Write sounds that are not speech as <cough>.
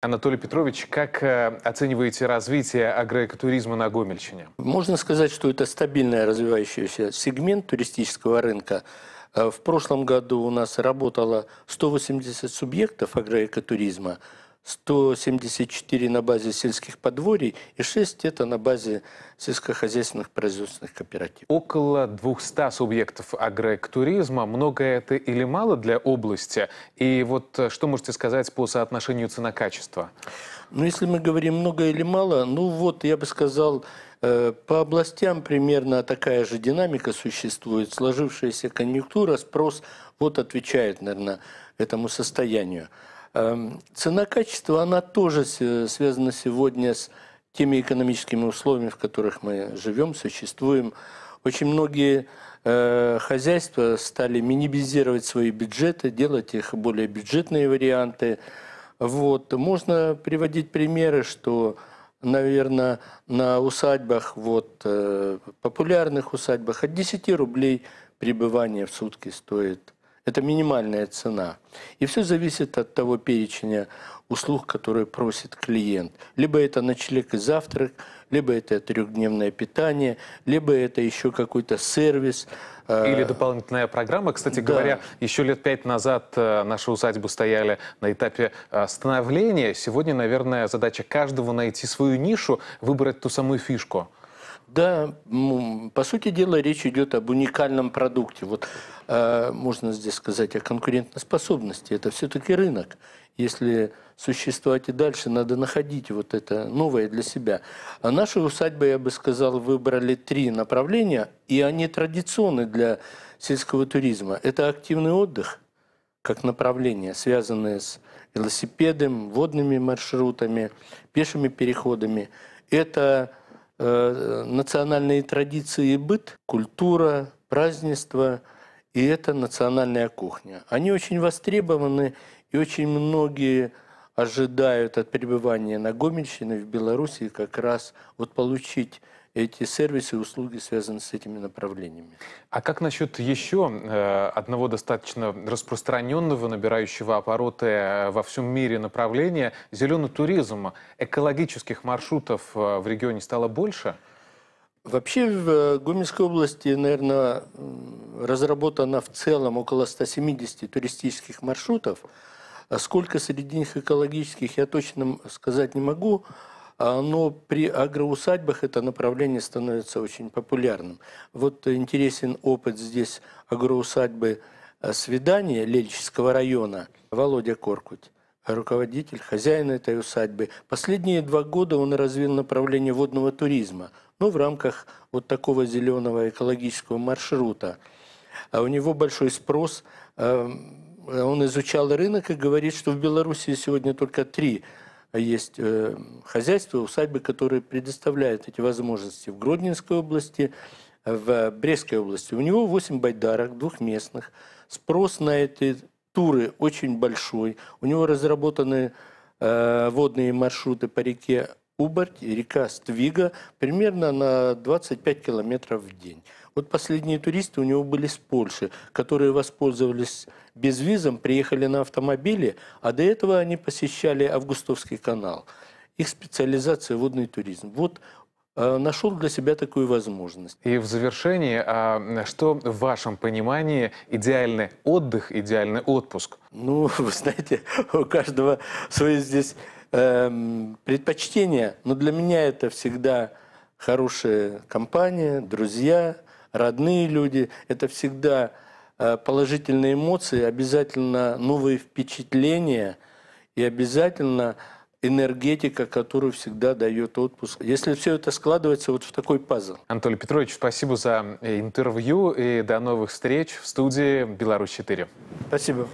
Анатолий Петрович, как э, оцениваете развитие агроэкотуризма на Гомельщине? Можно сказать, что это стабильный развивающийся сегмент туристического рынка. Э, в прошлом году у нас работало 180 субъектов агроэкотуризма. 174 на базе сельских подворий и 6 это на базе сельскохозяйственных производственных кооперативов. Около 200 субъектов агроэкотуризма. Много это или мало для области? И вот э, что можете сказать по соотношению цена-качество? Ну, если мы говорим много или мало, ну вот, я бы сказал, э, по областям примерно такая же динамика существует. Сложившаяся конъюнктура, спрос вот отвечает, наверное, этому состоянию. Эм, цена-качество, она тоже э, связана сегодня с теми экономическими условиями, в которых мы живем, существуем. Очень многие э, хозяйства стали минимизировать свои бюджеты, делать их более бюджетные варианты. Вот. Можно приводить примеры, что, наверное, на усадьбах, вот, э, популярных усадьбах, от 10 рублей пребывание в сутки стоит – это минимальная цена. И все зависит от того перечня услуг, которые просит клиент. Либо это ночлег и завтрак, либо это трехдневное питание, либо это еще какой-то сервис. Э, Или дополнительная программа. Кстати да. говоря, еще лет пять назад э, наши усадьбы стояли на этапе становления. Сегодня, наверное, задача каждого найти свою нишу, выбрать ту самую фишку. Да, по сути дела речь идет об уникальном продукте. Вот э, можно здесь сказать о конкурентоспособности. Это все-таки рынок. Если существовать и дальше, надо находить вот это новое для себя. А наши усадьбы, я бы сказал, выбрали три направления, и они традиционны для сельского туризма. Это активный отдых как направление, связанное с велосипедом, водными маршрутами, пешими переходами. Это Э, национальные традиции и быт, культура, празднество и это национальная кухня. Они очень востребованы и очень многие ожидают от пребывания на Гомельщине в Беларуси как раз вот получить эти сервисы и услуги связаны с этими направлениями. А как насчет еще э, одного достаточно распространенного, набирающего обороты э, во всем мире направления – зеленый туризм? Экологических маршрутов э, в регионе стало больше? Вообще в Гомельской области, наверное, разработано в целом около 170 туристических маршрутов. А сколько среди них экологических, я точно сказать не могу. А, но при агроусадьбах это направление становится очень популярным. Вот интересен опыт здесь агроусадьбы э, свидания Лельческого района Володя Коркуть руководитель, хозяин этой усадьбы. Последние два года он развил направление водного туризма, но ну, в рамках вот такого зеленого экологического маршрута. А у него большой спрос. Э, он изучал рынок и говорит, что в Беларуси сегодня только три есть э, хозяйства, усадьбы, которые предоставляют эти возможности в Гродненской области, в Брестской области. У него 8 байдарок двухместных. Спрос на эти туры очень большой. У него разработаны э, водные маршруты по реке Уберть, река Ствига, примерно на 25 километров в день. Вот последние туристы у него были с Польши, которые воспользовались безвизом, приехали на автомобиле, а до этого они посещали Августовский канал. Их специализация – водный туризм. Вот Э, нашел для себя такую возможность. И в завершении, а что в вашем понимании идеальный отдых, идеальный отпуск? Ну, <laughs> вы знаете, у каждого свои здесь э, предпочтения, но для меня это всегда хорошая компания, друзья, родные люди, это всегда э, положительные эмоции, обязательно новые впечатления и обязательно энергетика, которую всегда дает отпуск. Если все это складывается вот в такой пазл. Анатолий Петрович, спасибо за э, интервью и до новых встреч в студии «Беларусь-4». Спасибо.